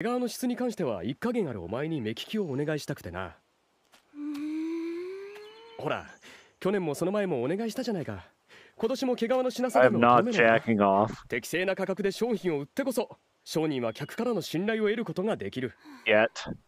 毛皮の質に関しては一加減あるお前に目利きをお願いしたくてなほら去年もその前もお願いしたじゃないか今年も毛皮の品定めのための適正な価格で商品を売ってこそ商人は客からの信頼を得ることができる。Yet.